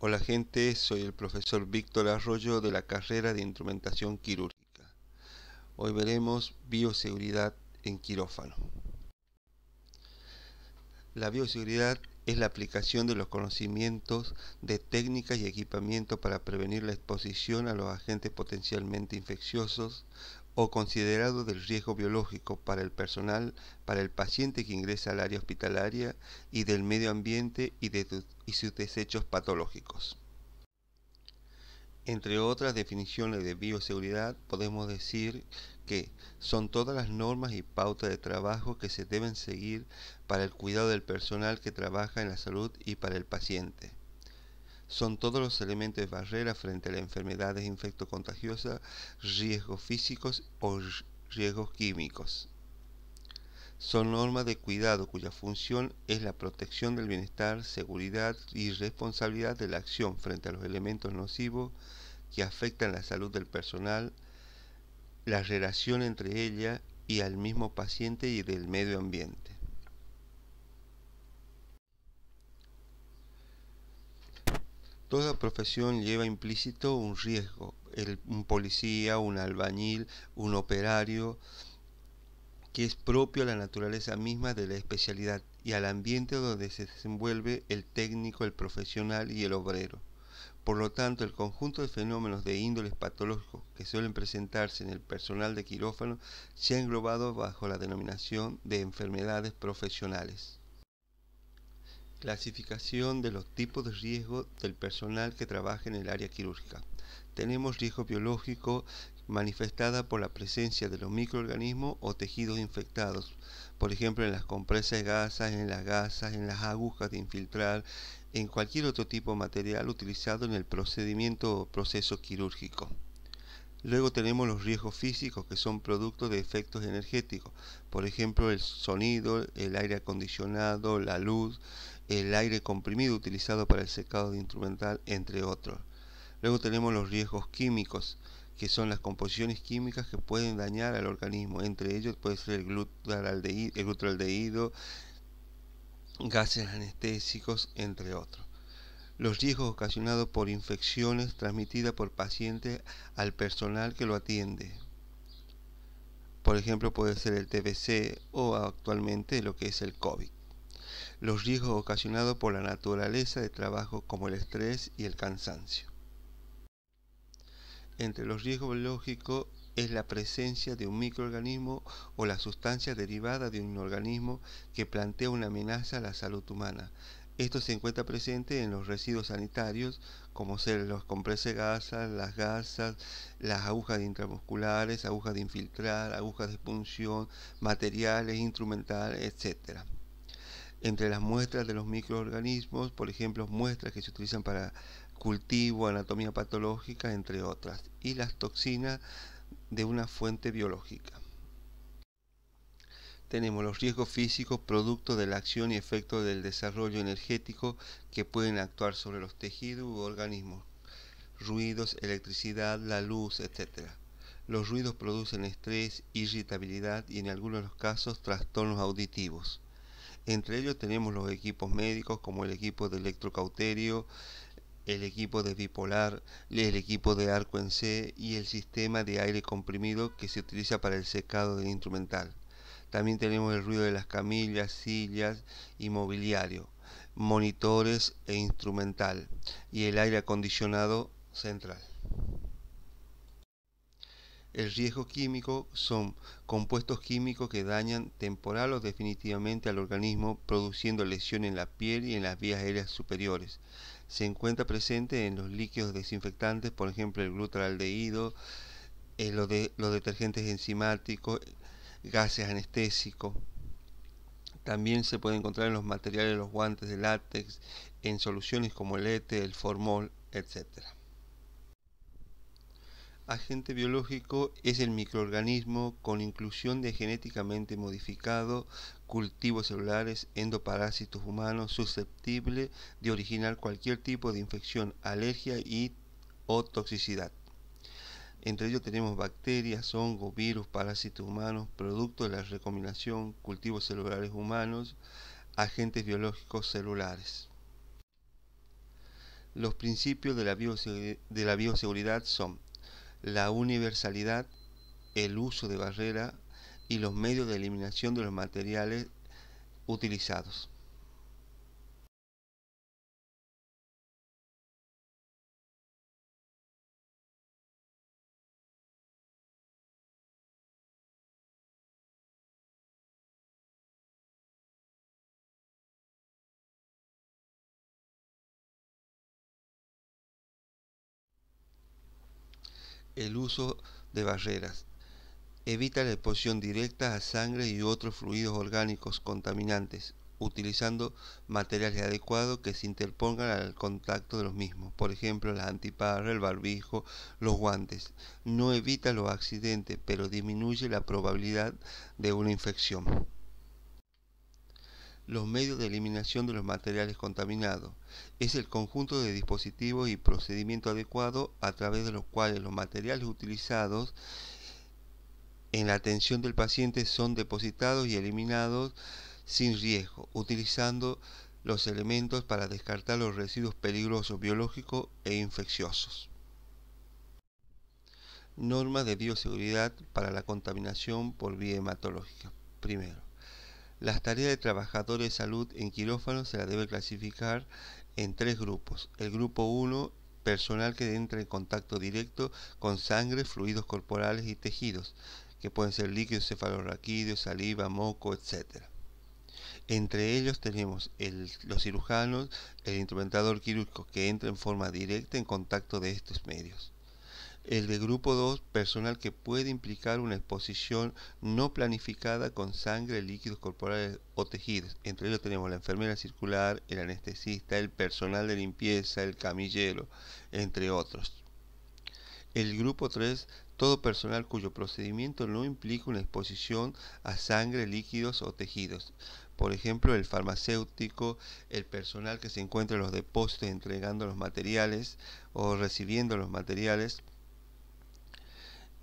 Hola gente, soy el profesor Víctor Arroyo de la carrera de Instrumentación Quirúrgica. Hoy veremos bioseguridad en quirófano. La bioseguridad es la aplicación de los conocimientos de técnicas y equipamiento para prevenir la exposición a los agentes potencialmente infecciosos o considerado del riesgo biológico para el personal, para el paciente que ingresa al área hospitalaria y del medio ambiente y, de, sus desechos patológicos. Entre otras definiciones de bioseguridad podemos decir que son todas las normas y pautas de trabajo que se deben seguir para el cuidado del personal que trabaja en la salud y para el paciente son todos los elementos de barrera frente a las enfermedades contagiosas riesgos físicos o riesgos químicos. Son normas de cuidado cuya función es la protección del bienestar, seguridad y responsabilidad de la acción frente a los elementos nocivos que afectan la salud del personal, la relación entre ella y al mismo paciente y del medio ambiente. Toda profesión lleva implícito un riesgo. un policía, un albañil, un operario, que es propio a la naturaleza misma de la especialidad y al ambiente donde se desenvuelve el técnico, el profesional y el obrero. Por lo tanto, el conjunto de fenómenos de índoles patológicos que suelen presentarse en el personal de quirófano se ha englobado bajo la denominación de enfermedades profesionales. Clasificación de los tipos de riesgo del personal que trabaja en el área quirúrgica. Tenemos riesgo biológico manifestada por la presencia de los microorganismos o tejidos infectados, por ejemplo en las compresas de gasas, en las gasas, en las agujas de infiltrar, en cualquier otro tipo de material utilizado en el procedimiento o proceso quirúrgico. Luego tenemos los riesgos físicos que son productos de efectos energéticos, por ejemplo el sonido, el aire acondicionado, la luz, el aire comprimido utilizado para el secado de instrumental, entre otros. Luego tenemos los riesgos químicos, que son las composiciones químicas que pueden dañar al organismo, entre ellos puede ser el glutaraldehído, el glutaraldehído gases anestésicos, entre otros los riesgos ocasionados por infecciones transmitidas por pacientes al personal que lo atiende. Por ejemplo, puede ser el TBC o actualmente lo que es el COVID. Los riesgos ocasionados por la naturaleza de trabajo como el estrés y el cansancio. Entre los riesgos biológicos es la presencia de un microorganismo o la sustancia derivada de un organismo que plantea una amenaza a la salud humana, esto se encuentra presente en los residuos sanitarios, como ser los compresas gasas, las gasas, las agujas intramusculares, agujas de infiltrar, agujas de punción, materiales, instrumentales, etc. Entre las muestras de los microorganismos, por ejemplo, muestras que se utilizan para cultivo, anatomía patológica, entre otras, y las toxinas de una fuente biológica tenemos los riesgos físicos producto de la acción y efecto del desarrollo energético que pueden actuar sobre los tejidos u organismos, ruidos, electricidad, la luz, etc. Los ruidos producen estrés, irritabilidad y en algunos de los casos trastornos auditivos. Entre ellos tenemos los equipos médicos como el equipo de electrocauterio, el equipo de bipolar, el equipo de arco en C y el sistema de aire comprimido que se utiliza para el secado del instrumental. También tenemos el ruido de las camillas, sillas y mobiliario, monitores e instrumental y el aire acondicionado central. El riesgo químico son compuestos químicos que dañan temporal o definitivamente al organismo, produciendo lesiones en la piel y en las vías aéreas superiores. Se encuentra presente en los líquidos desinfectantes, por ejemplo el glutaraldehído, eh, los detergentes enzimáticos, gases anestésicos. También se puede encontrar en los materiales de los guantes de látex, en soluciones como el ETE, el formol, etc. Agente biológico es el microorganismo con inclusión de genéticamente modificado cultivos celulares endoparásitos humanos susceptible de originar cualquier tipo de infección, alergia y o toxicidad. Entre ellos tenemos bacterias, hongos, virus, parásitos humanos, productos de la recombinación, cultivos celulares humanos, agentes biológicos celulares. Los principios de la, bioseguridad son la universalidad, el uso de barrera y los medios de eliminación de los materiales utilizados. el uso de barreras. Evita la exposición directa a sangre y otros fluidos orgánicos contaminantes, utilizando materiales adecuados que se interpongan al contacto de los mismos, por ejemplo las antiparras, el barbijo, los guantes. No evita los accidentes, pero disminuye la probabilidad de una infección los medios de eliminación de los materiales contaminados. Es el conjunto de dispositivos y procedimientos adecuados a través de los cuales los materiales utilizados en la atención del paciente son depositados y eliminados sin riesgo, utilizando los elementos para descartar los residuos peligrosos biológicos e infecciosos. Normas de bioseguridad para la contaminación por vía hematológica. Primero, las tareas de trabajadores de salud en quirófano se las debe clasificar en tres grupos. El grupo 1, personal que entra en contacto directo con sangre, fluidos corporales y tejidos, que pueden ser líquidos cefalorraquídeos, saliva, moco, etc. Entre ellos tenemos los cirujanos, el instrumentador quirúrgico que entra en forma directa en contacto de estos medios el de grupo 2, personal que puede implicar una exposición no planificada con sangre, líquidos corporales o tejidos. Entre ellos tenemos la enfermera circular, el anestesista, el personal de limpieza, el camillero, entre otros. El grupo 3, todo personal cuyo procedimiento no implica una exposición a sangre, líquidos o tejidos. Por ejemplo, el farmacéutico, el personal que se encuentra en los depósitos entregando los materiales o recibiendo los materiales,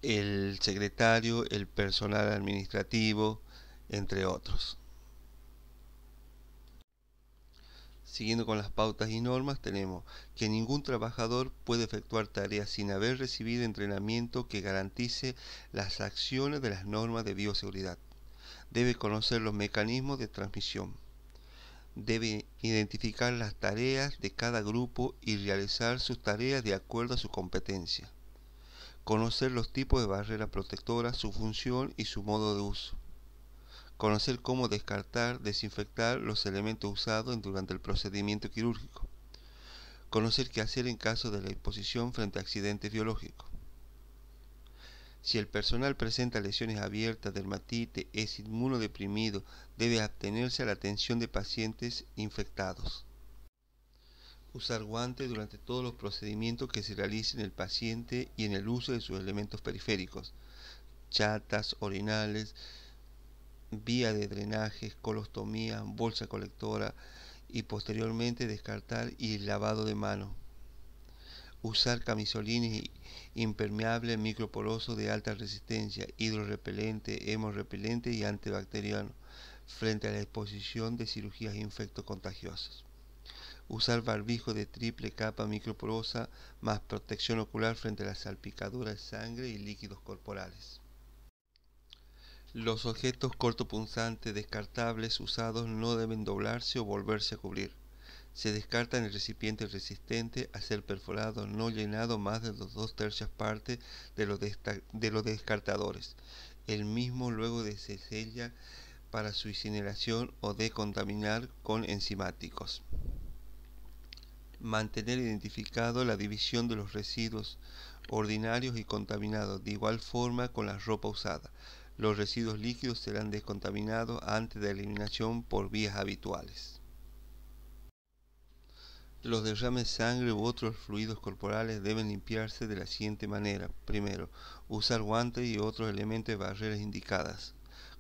el secretario, el personal administrativo, entre otros. Siguiendo con las pautas y normas, tenemos que ningún trabajador puede efectuar tareas sin haber recibido entrenamiento que garantice las acciones de las normas de bioseguridad. Debe conocer los mecanismos de transmisión. Debe identificar las tareas de cada grupo y realizar sus tareas de acuerdo a su competencia Conocer los tipos de barrera protectora, su función y su modo de uso. Conocer cómo descartar, desinfectar los elementos usados durante el procedimiento quirúrgico. Conocer qué hacer en caso de la exposición frente a accidentes biológicos. Si el personal presenta lesiones abiertas, dermatite, es inmunodeprimido, debe abstenerse a la atención de pacientes infectados usar guantes durante todos los procedimientos que se realicen en el paciente y en el uso de sus elementos periféricos, chatas, orinales, vía de drenaje, colostomía, bolsa colectora y posteriormente descartar y lavado de mano. Usar camisolines impermeables microporosos de alta resistencia, hidrorepelente, hemorrepelente y antibacteriano frente a la exposición de cirugías infectocontagiosas usar barbijo de triple capa microporosa más protección ocular frente a las salpicaduras de sangre y líquidos corporales. Los objetos cortopunzantes descartables usados no deben doblarse o volverse a cubrir. Se descarta en el recipiente resistente a ser perforado no llenado más de dos tercias partes de los, descartadores. El mismo luego de se sella para su incineración o decontaminar con enzimáticos mantener identificado la división de los residuos ordinarios y contaminados, de igual forma con la ropa usada. Los residuos líquidos serán descontaminados antes de la eliminación por vías habituales. Los derrames de sangre u otros fluidos corporales deben limpiarse de la siguiente manera. Primero, usar guantes y otros elementos de barreras indicadas.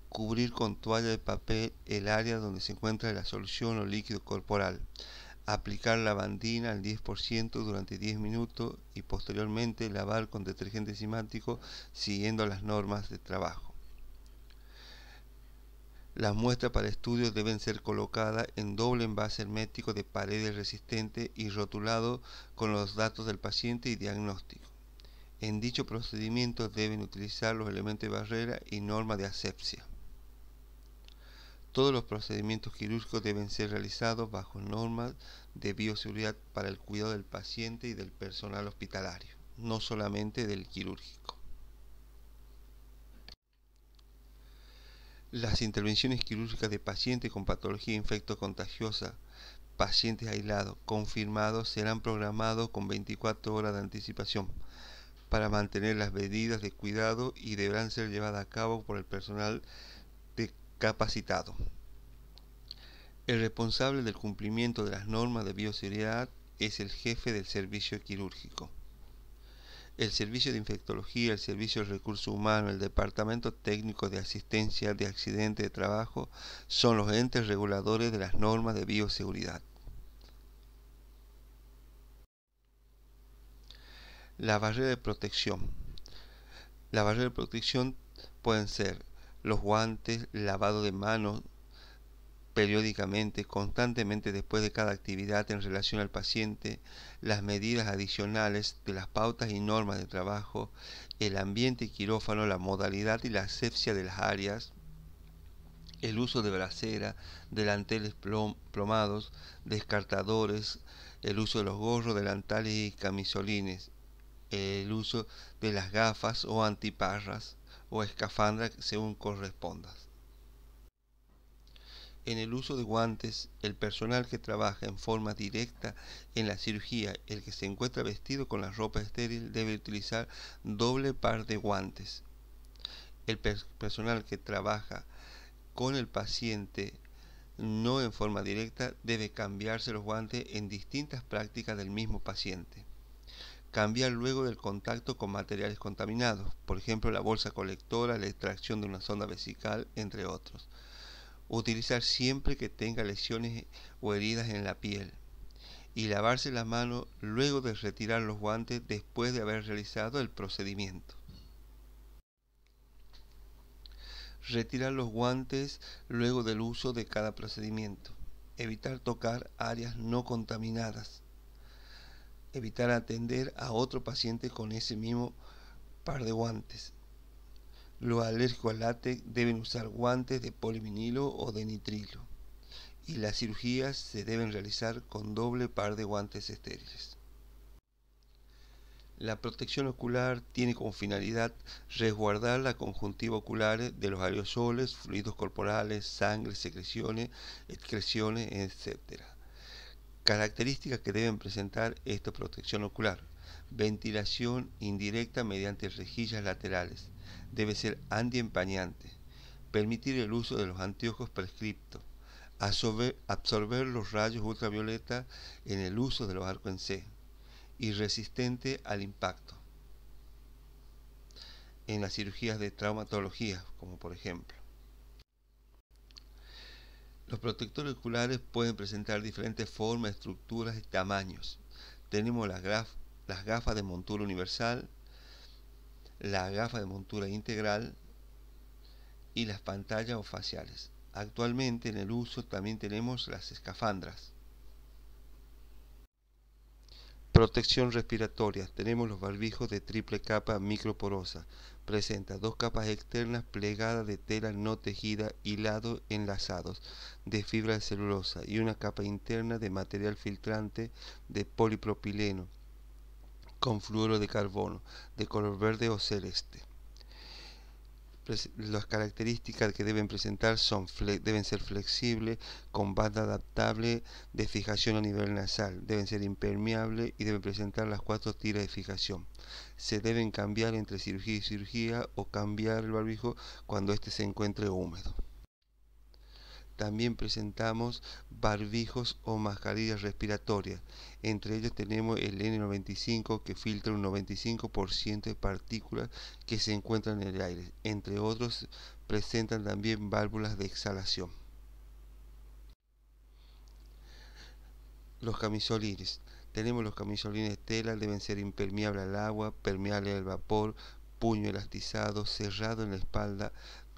Cubrir con toalla de papel el área donde se encuentra la solución o líquido corporal aplicar lavandina al 10% durante 10 minutos y posteriormente lavar con detergente enzimático siguiendo las normas de trabajo. Las muestras para estudios deben ser colocadas en doble envase hermético de paredes resistentes y rotulado con los datos del paciente y diagnóstico. En dicho procedimiento deben utilizar los elementos de barrera y norma de asepsia. Todos los procedimientos quirúrgicos deben ser realizados bajo normas de bioseguridad para el cuidado del paciente y del personal hospitalario, no solamente del quirúrgico. Las intervenciones quirúrgicas de pacientes con patología infecto contagiosa, pacientes aislados, confirmados, serán programados con 24 horas de anticipación para mantener las medidas de cuidado y deberán ser llevadas a cabo por el personal capacitado. El responsable del cumplimiento de las normas de bioseguridad es el jefe del servicio quirúrgico. El servicio de infectología, el servicio de recursos humanos, el departamento técnico de asistencia de accidente de trabajo son los entes reguladores de las normas de bioseguridad. La barrera de protección. La barrera de protección pueden ser los guantes, lavado de manos periódicamente, constantemente después de cada actividad en relación al paciente, las medidas adicionales de las pautas y normas de trabajo, el ambiente quirófano, la modalidad y la asepsia de las áreas, el uso de bracera, delanteles plomados, descartadores, el uso de los gorros, delantales y camisolines, el uso de las gafas o antiparras, o escafandra según corresponda. En el uso de guantes, el personal que trabaja en forma directa en la cirugía, el que se encuentra vestido con la ropa estéril, debe utilizar doble par de guantes. El personal que trabaja con el paciente no en forma directa debe cambiarse los guantes en distintas prácticas del mismo paciente cambiar luego del contacto con materiales contaminados, por ejemplo la bolsa colectora, la extracción de una sonda vesical, entre otros. Utilizar siempre que tenga lesiones o heridas en la piel. Y lavarse las manos luego de retirar los guantes después de haber realizado el procedimiento. Retirar los guantes luego del uso de cada procedimiento. Evitar tocar áreas no contaminadas evitar atender a otro paciente con ese mismo par de guantes. Los alérgicos al látex deben usar guantes de polivinilo o de nitrilo y las cirugías se deben realizar con doble par de guantes estériles. La protección ocular tiene como finalidad resguardar la conjuntiva ocular de los aerosoles, fluidos corporales, sangre, secreciones, excreciones, etc. Características que deben presentar esta protección ocular. Ventilación indirecta mediante rejillas laterales. Debe ser antiempañante. Permitir el uso de los anteojos prescriptos. Absorber, los rayos ultravioleta en el uso de los arco en C. Y resistente al impacto. En las cirugías de traumatología, como por ejemplo. Los protectores oculares pueden presentar diferentes formas, estructuras y tamaños. Tenemos las, gafas de montura universal, la gafa de montura integral y las pantallas o faciales. Actualmente en el uso también tenemos las escafandras. Protección respiratoria. Tenemos los barbijos de triple capa microporosa presenta dos capas externas plegadas de tela no tejida, hilado enlazados de fibra celulosa y una capa interna de material filtrante de polipropileno con fluoro de carbono de color verde o celeste las características que deben presentar son deben ser flexibles, con banda adaptable de fijación a nivel nasal, deben ser impermeables y deben presentar las cuatro tiras de fijación. Se deben cambiar entre cirugía y cirugía o cambiar el barbijo cuando éste se encuentre húmedo también presentamos barbijos o mascarillas respiratorias. Entre ellos tenemos el N95 que filtra un 95% de partículas que se encuentran en el aire. Entre otros presentan también válvulas de exhalación. Los camisolines. Tenemos los camisolines tela, deben ser impermeables al agua, permeables al vapor, puño elastizado, cerrado en la espalda,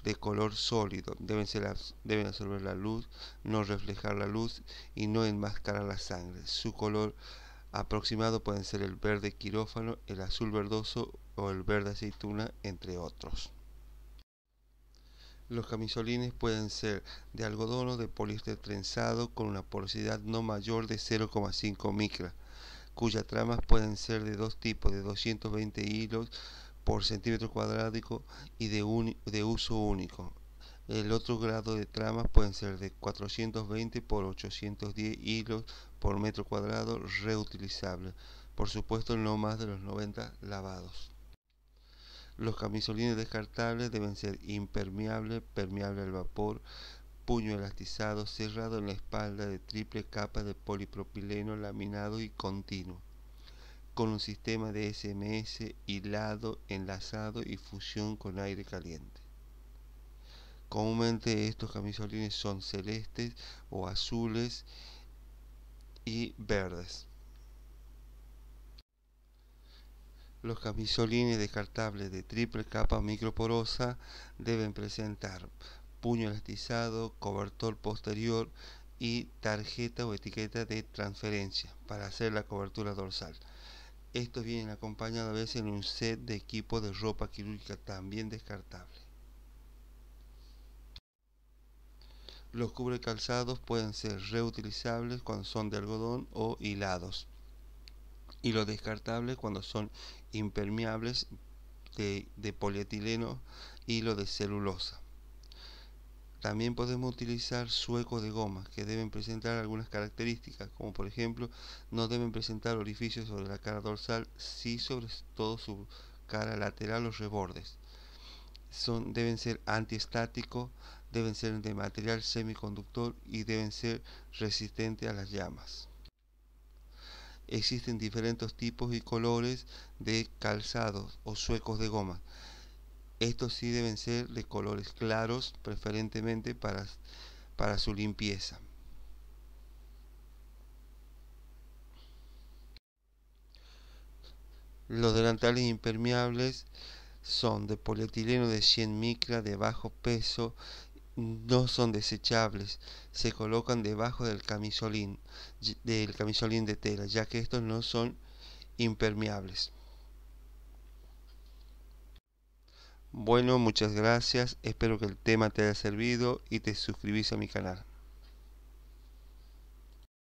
de color sólido. Deben, ser, deben absorber la luz, no reflejar la luz y no enmascarar la sangre. Su color aproximado pueden ser el verde quirófano, el azul verdoso o el verde aceituna, entre otros. Los camisolines pueden ser de algodón o de poliéster trenzado con una porosidad no mayor de 0,5 micra, cuyas tramas pueden ser de dos tipos, de 220 hilos por centímetro cuadrático y de, uso único. El otro grado de tramas pueden ser de 420 por 810 hilos por metro cuadrado reutilizable. Por supuesto, no más de los 90 lavados. Los camisolines descartables deben ser impermeables, permeables al vapor, puño elastizado, cerrado en la espalda de triple capa de polipropileno laminado y continuo con un sistema de SMS hilado, enlazado y fusión con aire caliente. Comúnmente estos camisolines son celestes o azules y verdes. Los camisolines descartables de triple capa microporosa deben presentar puño elastizado, cobertor posterior y tarjeta o etiqueta de transferencia para hacer la cobertura dorsal. Estos vienen acompañados a veces en un set de equipo de ropa quirúrgica también descartable. Los cubres calzados pueden ser reutilizables cuando son de algodón o hilados y los descartables cuando son impermeables de, de polietileno y lo de celulosa. También podemos utilizar suecos de goma que deben presentar algunas características, como por ejemplo no deben presentar orificios sobre la cara dorsal, sí sobre todo su cara lateral o rebordes. Son, deben ser antiestáticos, deben ser de material semiconductor y deben ser resistentes a las llamas. Existen diferentes tipos y colores de calzados o suecos de goma. Estos sí deben ser de colores claros, preferentemente para, para su limpieza. Los delantales impermeables son de polietileno de 100 micra de bajo peso, no son desechables, se colocan debajo del camisolín, del camisolín de tela, ya que estos no son impermeables. Bueno, muchas gracias, espero que el tema te haya servido y te suscribís a mi canal.